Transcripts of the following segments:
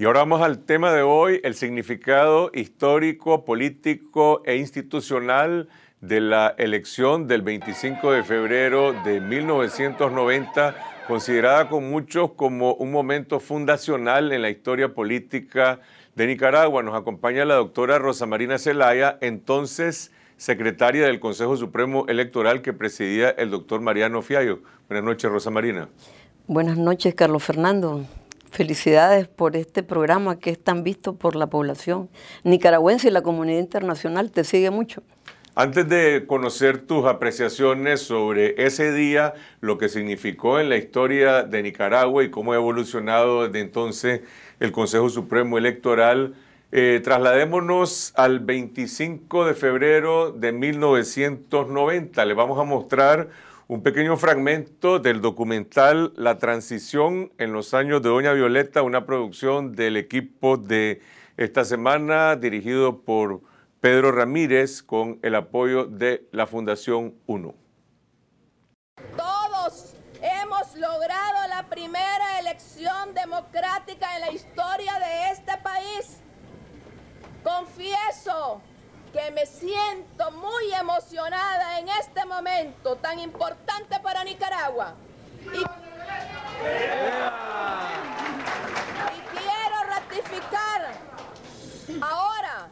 Y ahora vamos al tema de hoy, el significado histórico, político e institucional de la elección del 25 de febrero de 1990, considerada con muchos como un momento fundacional en la historia política de Nicaragua. Nos acompaña la doctora Rosa Marina Zelaya, entonces secretaria del Consejo Supremo Electoral que presidía el doctor Mariano Fiallo. Buenas noches, Rosa Marina. Buenas noches, Carlos Fernando. Felicidades por este programa que es tan visto por la población nicaragüense y la comunidad internacional. Te sigue mucho. Antes de conocer tus apreciaciones sobre ese día, lo que significó en la historia de Nicaragua y cómo ha evolucionado desde entonces el Consejo Supremo Electoral, eh, trasladémonos al 25 de febrero de 1990. le vamos a mostrar un pequeño fragmento del documental La transición en los años de Doña Violeta, una producción del equipo de esta semana dirigido por Pedro Ramírez con el apoyo de la Fundación UNO. Todos hemos logrado la primera elección democrática en la historia de este país. Confieso que me siento muy emocionada en este momento tan importante para Nicaragua. Y, quiero ratificar ahora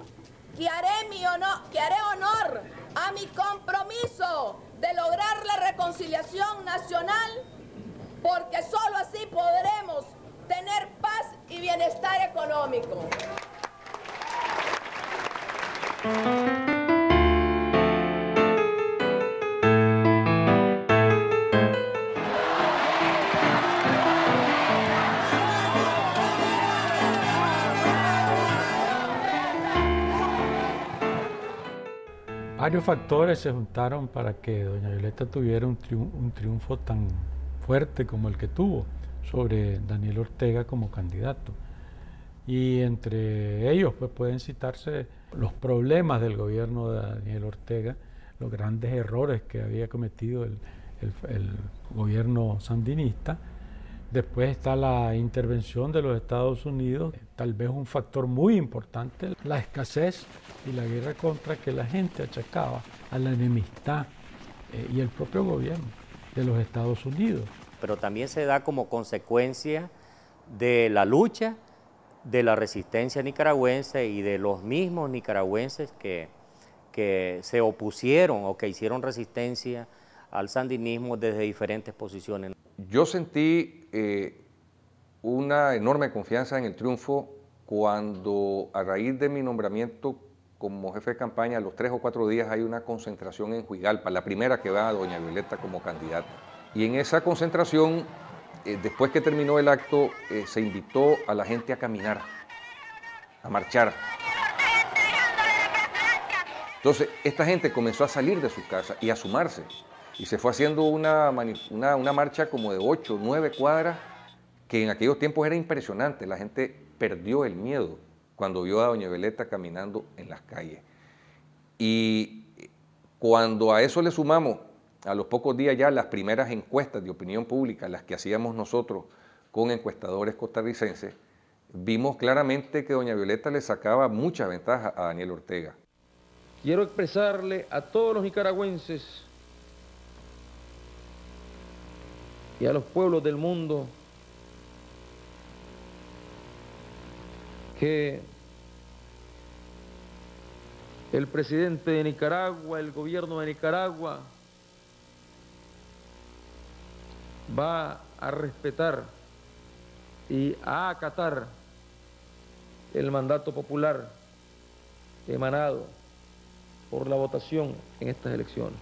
que haré, honor, que haré honor a mi compromiso de lograr la reconciliación nacional porque solo así podremos tener paz y bienestar económico. Varios factores se juntaron para que doña Violeta tuviera un triunfo, tan fuerte como el que tuvo sobre Daniel Ortega como candidato y entre ellos pues, pueden citarse los problemas del gobierno de Daniel Ortega, los grandes errores que había cometido el, gobierno sandinista. Después está la intervención de los Estados Unidos, tal vez un factor muy importante, la escasez y la guerra contra que la gente achacaba a la enemistad eh, y el propio gobierno de los Estados Unidos. Pero también se da como consecuencia de la lucha de la resistencia nicaragüense y de los mismos nicaragüenses que, que se opusieron o que hicieron resistencia al sandinismo desde diferentes posiciones. Yo sentí eh, una enorme confianza en el triunfo cuando a raíz de mi nombramiento como jefe de campaña, a los tres o cuatro días hay una concentración en Juigalpa, la primera que va a doña Violeta como candidata. Y en esa concentración eh, después que terminó el acto, eh, se invitó a la gente a caminar, a marchar. Entonces, esta gente comenzó a salir de sus casas y a sumarse. Y se fue haciendo una, una, marcha como de 8, 9 cuadras, que en aquellos tiempos era impresionante. La gente perdió el miedo cuando vio a Doña Veleta caminando en las calles. Y cuando a eso le sumamos a los pocos días ya las primeras encuestas de opinión pública, las que hacíamos nosotros con encuestadores costarricenses, vimos claramente que doña Violeta le sacaba mucha ventaja a Daniel Ortega. Quiero expresarle a todos los nicaragüenses y a los pueblos del mundo que el presidente de Nicaragua, el gobierno de Nicaragua, va a respetar y a acatar el mandato popular emanado por la votación en estas elecciones.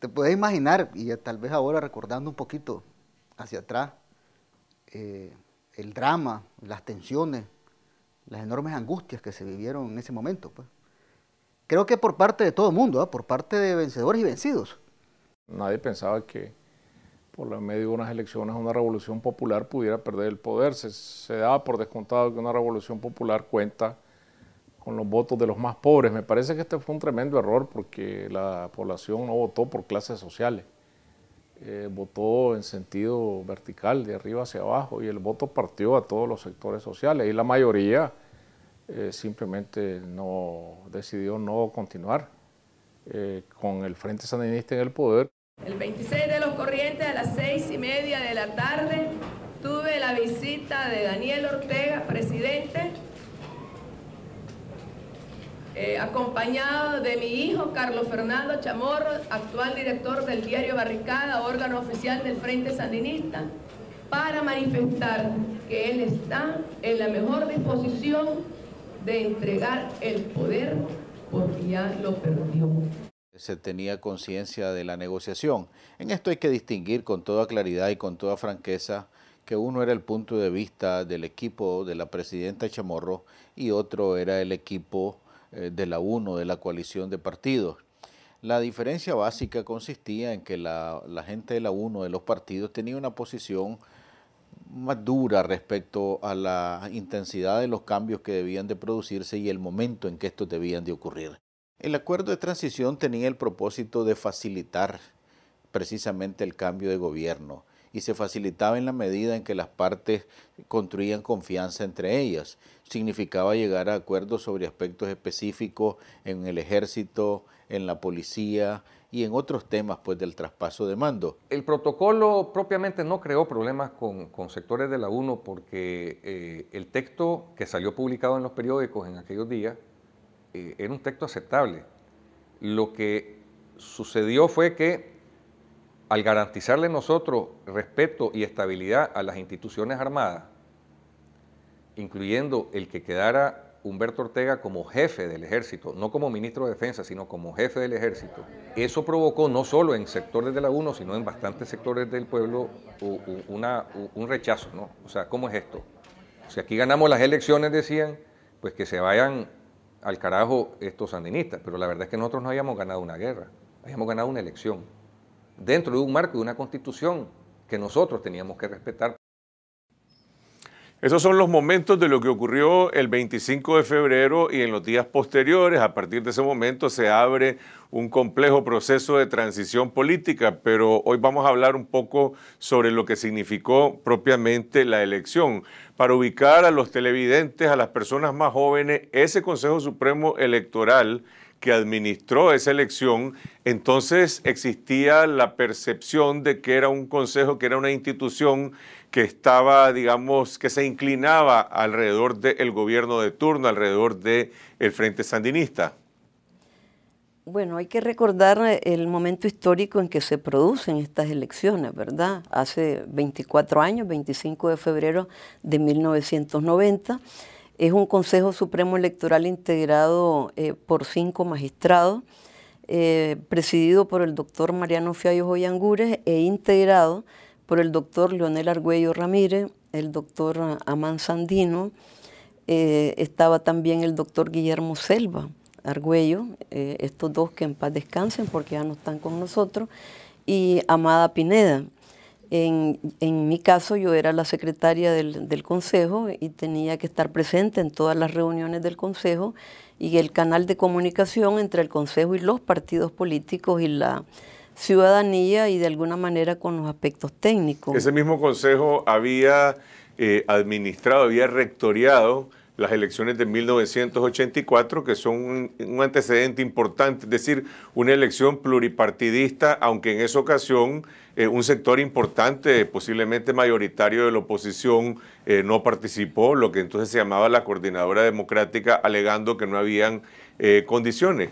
Te puedes imaginar, y tal vez ahora recordando un poquito hacia atrás, eh, el drama, las tensiones, las enormes angustias que se vivieron en ese momento. Pues. Creo que por parte de todo el mundo, ¿ah? por parte de vencedores y vencidos. Nadie pensaba que por medio de unas elecciones una revolución popular pudiera perder el poder. Se, daba por descontado que una revolución popular cuenta con los votos de los más pobres. Me parece que este fue un tremendo error porque la población no votó por clases sociales, eh, votó en sentido vertical, de arriba hacia abajo, y el voto partió a todos los sectores sociales y la mayoría eh, simplemente no decidió no continuar eh, con el Frente Sandinista en el poder. El 26 de los Corrientes a las seis y media de la tarde tuve la visita de Daniel Ortega, presidente, eh, acompañado de mi hijo Carlos Fernando Chamorro, actual director del diario Barricada, órgano oficial del Frente Sandinista, para manifestar que él está en la mejor disposición de entregar el poder porque ya lo perdió se tenía conciencia de la negociación. En esto hay que distinguir con toda claridad y con toda franqueza que uno era el punto de vista del equipo de la presidenta Chamorro y otro era el equipo eh, de la UNO, de la coalición de partidos. La diferencia básica consistía en que la, gente de la UNO, de los partidos, tenía una posición más dura respecto a la intensidad de los cambios que debían de producirse y el momento en que estos debían de ocurrir. El acuerdo de transición tenía el propósito de facilitar precisamente el cambio de gobierno y se facilitaba en la medida en que las partes construían confianza entre ellas. Significaba llegar a acuerdos sobre aspectos específicos en el ejército, en la policía y en otros temas pues, del traspaso de mando. El protocolo propiamente no creó problemas con, sectores de la UNO porque eh, el texto que salió publicado en los periódicos en aquellos días eh, era un texto aceptable. Lo que sucedió fue que al garantizarle nosotros respeto y estabilidad a las instituciones armadas, incluyendo el que quedara Humberto Ortega como jefe del ejército, no como ministro de defensa, sino como jefe del ejército, eso provocó no solo en sectores de la UNO, sino en bastantes sectores del pueblo un rechazo, ¿no? O sea, ¿cómo es esto? Si aquí ganamos las elecciones, decían, pues que se vayan al carajo estos sandinistas, pero la verdad es que nosotros no habíamos ganado una guerra, habíamos ganado una elección, dentro de un marco de una constitución que nosotros teníamos que respetar esos son los momentos de lo que ocurrió el 25 de febrero y en los días posteriores. A partir de ese momento se abre un complejo proceso de transición política, pero hoy vamos a hablar un poco sobre lo que significó propiamente la elección. Para ubicar a los televidentes, a las personas más jóvenes, ese Consejo Supremo Electoral que administró esa elección, entonces existía la percepción de que era un consejo, que era una institución que estaba, digamos, que se inclinaba alrededor del gobierno de turno, alrededor del el Frente Sandinista. Bueno, hay que recordar eh, el momento histórico en que se producen estas elecciones, ¿verdad? Hace 24 años, 25 de febrero de 1990 es un Consejo Supremo Electoral integrado eh, por cinco magistrados, eh, presidido por el doctor Mariano Fiallo Joyangúrez e integrado por el doctor Leonel Argüello Ramírez, el doctor Amán Sandino, eh, estaba también el doctor Guillermo Selva Argüello, estos dos que en paz descansen porque ya no están con nosotros, y Amada Pineda, en, mi caso, yo era la secretaria del, Consejo y tenía que estar presente en todas las reuniones del Consejo y el canal de comunicación entre el Consejo y los partidos políticos y la ciudadanía y de alguna manera con los aspectos técnicos. Ese mismo Consejo había eh, administrado, había rectoriado las elecciones de 1984, que son un, antecedente importante, es decir, una elección pluripartidista, aunque en esa ocasión eh, un sector importante, posiblemente mayoritario de la oposición, eh, no participó, lo que entonces se llamaba la Coordinadora Democrática, alegando que no habían eh, condiciones.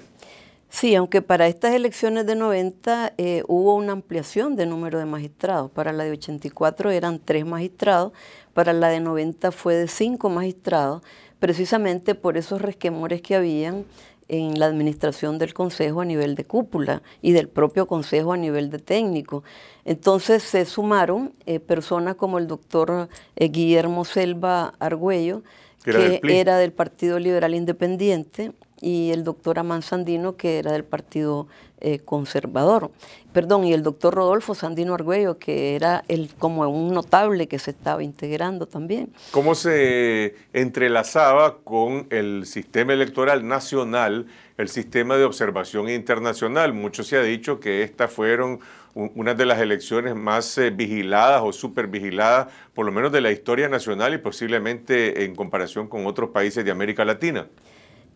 Sí, aunque para estas elecciones de 90 eh, hubo una ampliación de número de magistrados. Para la de 84 eran tres magistrados, para la de 90 fue de cinco magistrados, precisamente por esos resquemores que habían en la administración del Consejo a nivel de cúpula y del propio Consejo a nivel de técnico. Entonces se sumaron eh, personas como el doctor eh, Guillermo Selva Argüello, que era del Partido Liberal Independiente, y el doctor Amán Sandino, que era del Partido eh, Conservador. Perdón, y el doctor Rodolfo Sandino Argüello, que era el, como un notable que se estaba integrando también. ¿Cómo se entrelazaba con el sistema electoral nacional, el sistema de observación internacional? Mucho se ha dicho que estas fueron una de las elecciones más eh, vigiladas o supervigiladas, por lo menos de la historia nacional y posiblemente en comparación con otros países de América Latina.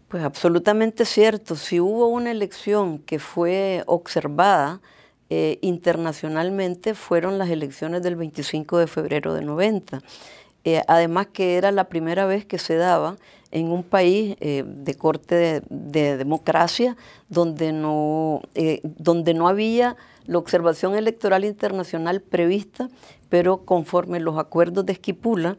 Pues absolutamente cierto. Si hubo una elección que fue observada eh, internacionalmente, fueron las elecciones del 25 de febrero de 90. Eh, además que era la primera vez que se daba en un país de corte de, de, democracia donde no, donde no había la observación electoral internacional prevista, pero conforme los acuerdos de Esquipula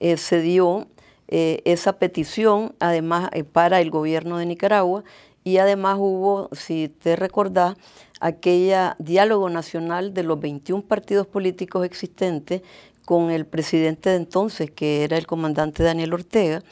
eh, se dio eh, esa petición, además eh, para el gobierno de Nicaragua, y además hubo, si te recordás, aquella diálogo nacional de los 21 partidos políticos existentes con el presidente de entonces, que era el comandante Daniel Ortega,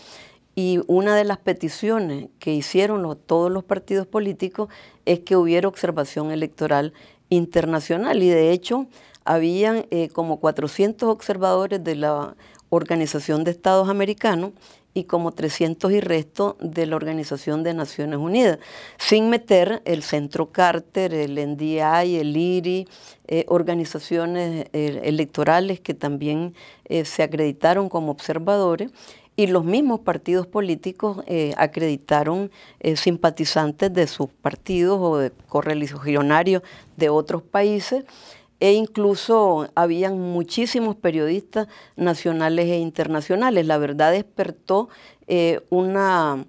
y una de las peticiones que hicieron todos los partidos políticos es que hubiera observación electoral internacional y de hecho habían eh, como 400 observadores de la Organización de Estados Americanos y como 300 y resto de la Organización de Naciones Unidas, sin meter el Centro Carter, el NDI, el IRI, eh, organizaciones eh, electorales que también se acreditaron como observadores y los mismos partidos políticos eh, acreditaron eh, simpatizantes de sus partidos o de correligionarios de otros países e incluso habían muchísimos periodistas nacionales e internacionales. La verdad despertó eh, una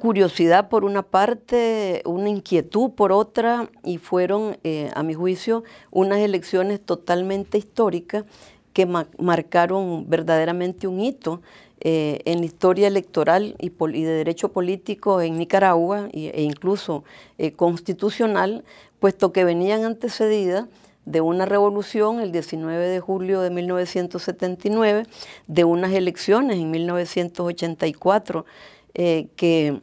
curiosidad por una parte, una inquietud por otra, y fueron, a mi juicio, unas elecciones totalmente históricas que marcaron verdaderamente un hito eh, en la historia electoral y, de derecho político en Nicaragua e incluso eh, constitucional, puesto que venían antecedidas de una revolución el 19 de julio de 1979, de unas elecciones en 1984 eh, que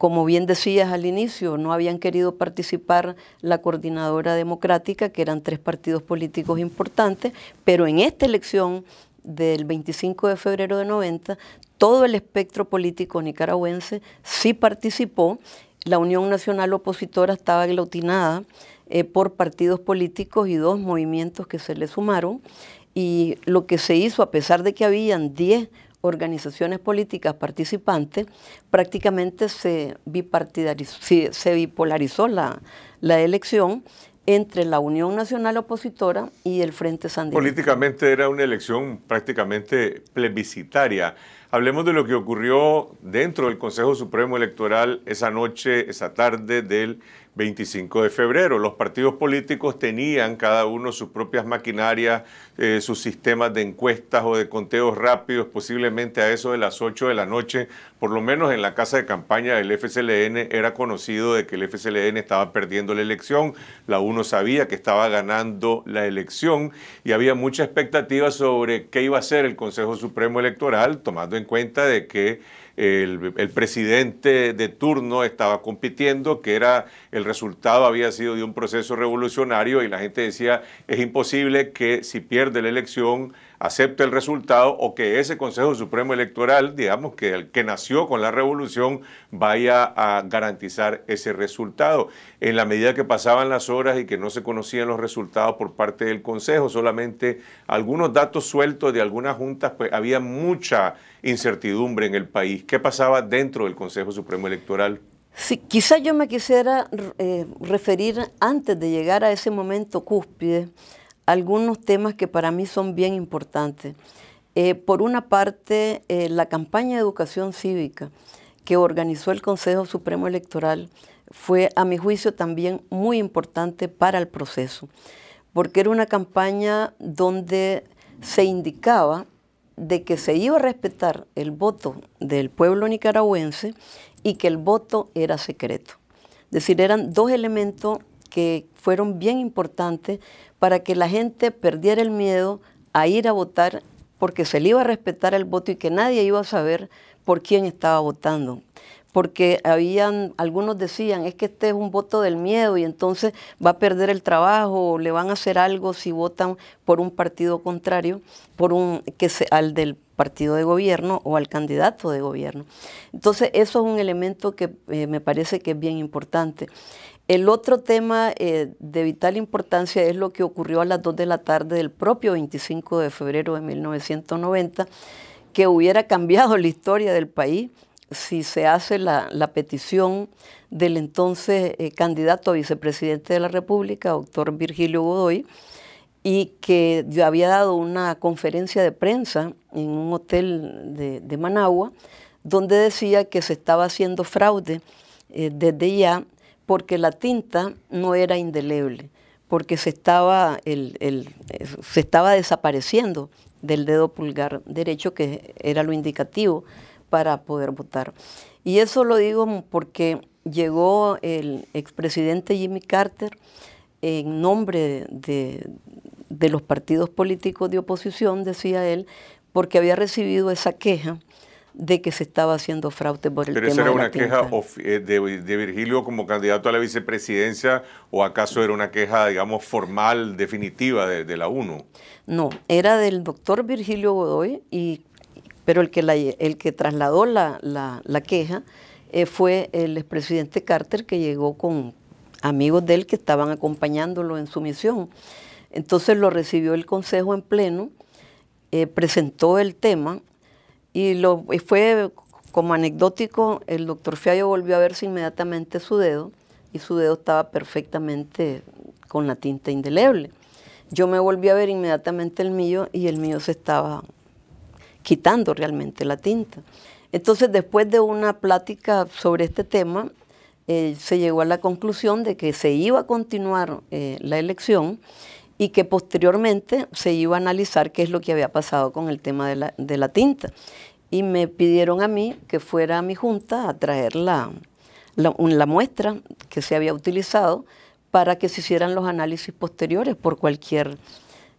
como bien decías al inicio, no habían querido participar la coordinadora democrática, que eran tres partidos políticos importantes, pero en esta elección del 25 de febrero de 90, todo el espectro político nicaragüense sí participó. La Unión Nacional Opositora estaba aglutinada eh, por partidos políticos y dos movimientos que se le sumaron. Y lo que se hizo, a pesar de que habían 10 organizaciones políticas participantes, prácticamente se, se bipolarizó la, la elección entre la Unión Nacional Opositora y el Frente Sandinista. Políticamente era una elección prácticamente plebiscitaria. Hablemos de lo que ocurrió dentro del Consejo Supremo Electoral esa noche, esa tarde del 25 de febrero. Los partidos políticos tenían cada uno sus propias maquinarias, eh, sus sistemas de encuestas o de conteos rápidos, posiblemente a eso de las 8 de la noche, por lo menos en la casa de campaña del FCLN era conocido de que el FCLN estaba perdiendo la elección, la UNO sabía que estaba ganando la elección y había mucha expectativa sobre qué iba a hacer el Consejo Supremo Electoral, tomando en cuenta de que el, presidente de turno estaba compitiendo, que era el resultado había sido de un proceso revolucionario y la gente decía, es imposible que si pierde la elección acepte el resultado o que ese Consejo Supremo Electoral, digamos que el que nació con la revolución, vaya a garantizar ese resultado. En la medida que pasaban las horas y que no se conocían los resultados por parte del Consejo, solamente algunos datos sueltos de algunas juntas, pues había mucha incertidumbre en el país. ¿Qué pasaba dentro del Consejo Supremo Electoral? Sí, quizás yo me quisiera eh, referir antes de llegar a ese momento cúspide algunos temas que para mí son bien importantes. Eh, por una parte, eh, la campaña de educación cívica que organizó el Consejo Supremo Electoral fue, a mi juicio, también muy importante para el proceso, porque era una campaña donde se indicaba de que se iba a respetar el voto del pueblo nicaragüense y que el voto era secreto. Es decir, eran dos elementos que fueron bien importantes para que la gente perdiera el miedo a ir a votar porque se le iba a respetar el voto y que nadie iba a saber por quién estaba votando. Porque habían, algunos decían, es que este es un voto del miedo y entonces va a perder el trabajo, o le van a hacer algo si votan por un partido contrario, por un, que al del partido de gobierno o al candidato de gobierno. Entonces, eso es un elemento que eh, me parece que es bien importante. El otro tema eh, de vital importancia es lo que ocurrió a las 2 de la tarde del propio 25 de febrero de 1990, que hubiera cambiado la historia del país si se hace la, petición del entonces eh, candidato a vicepresidente de la República, doctor Virgilio Godoy, y que había dado una conferencia de prensa en un hotel de, Managua, donde decía que se estaba haciendo fraude eh, desde ya porque la tinta no era indeleble, porque se estaba, se estaba desapareciendo del dedo pulgar derecho, que era lo indicativo para poder votar. Y eso lo digo porque llegó el expresidente Jimmy Carter en nombre de los partidos políticos de oposición, decía él, porque había recibido esa queja de que se estaba haciendo fraude por el Pero tema esa era una queja eh, de, Virgilio como candidato a la vicepresidencia o acaso era una queja, digamos, formal, definitiva de, la UNO? No, era del doctor Virgilio Godoy, y, pero el que, el que trasladó la, queja eh, fue el expresidente Carter que llegó con amigos de él que estaban acompañándolo en su misión. Entonces lo recibió el Consejo en pleno, eh, presentó el tema y lo, y fue como anecdótico, el doctor Fiallo volvió a verse inmediatamente su dedo y su dedo estaba perfectamente con la tinta indeleble. Yo me volví a ver inmediatamente el mío y el mío se estaba quitando realmente la tinta. Entonces, después de una plática sobre este tema, eh, se llegó a la conclusión de que se iba a continuar eh, la elección y que posteriormente se iba a analizar qué es lo que había pasado con el tema de la, tinta. Y me pidieron a mí que fuera a mi junta a traer la, la, muestra que se había utilizado para que se hicieran los análisis posteriores por cualquier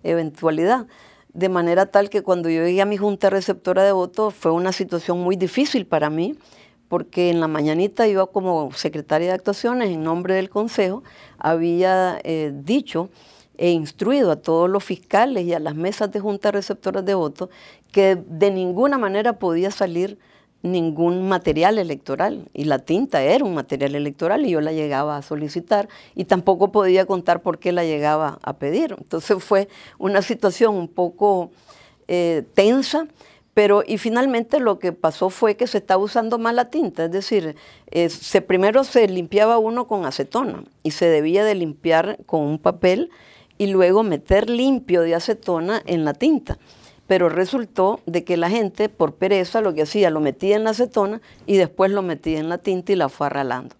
eventualidad. De manera tal que cuando yo llegué a mi junta receptora de votos fue una situación muy difícil para mí, porque en la mañanita iba como secretaria de actuaciones en nombre del Consejo había eh, dicho he instruido a todos los fiscales y a las mesas de juntas receptoras de votos que de ninguna manera podía salir ningún material electoral y la tinta era un material electoral y yo la llegaba a solicitar y tampoco podía contar por qué la llegaba a pedir. Entonces fue una situación un poco eh, tensa, pero y finalmente lo que pasó fue que se estaba usando mala la tinta, es decir, eh, se, primero se limpiaba uno con acetona y se debía de limpiar con un papel y luego meter limpio de acetona en la tinta. Pero resultó de que la gente, por pereza, lo que hacía, lo metía en la acetona y después lo metía en la tinta y la fue arralando.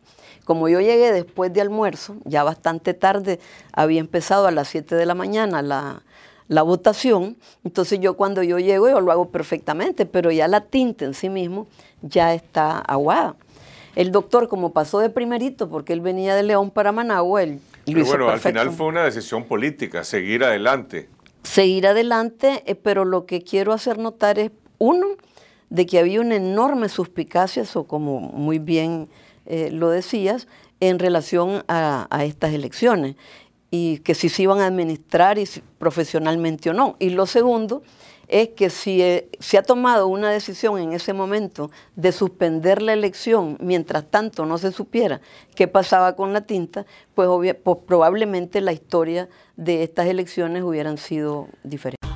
Como yo llegué después de almuerzo, ya bastante tarde, había empezado a las 7 de la mañana la, votación, entonces yo cuando yo llego yo lo hago perfectamente, pero ya la tinta en sí mismo ya está aguada. El doctor, como pasó de primerito, porque él venía de León para Managua, él y bueno, al final fue una decisión política, seguir adelante. Seguir adelante, eh, pero lo que quiero hacer notar es, uno, de que había una enorme suspicacia, eso como muy bien eh, lo decías, en relación a, estas elecciones y que si se iban a administrar y profesionalmente o no. Y lo segundo es que si eh, se ha tomado una decisión en ese momento de suspender la elección, mientras tanto no se supiera qué pasaba con la tinta, pues, pues probablemente la historia de estas elecciones hubieran sido diferentes.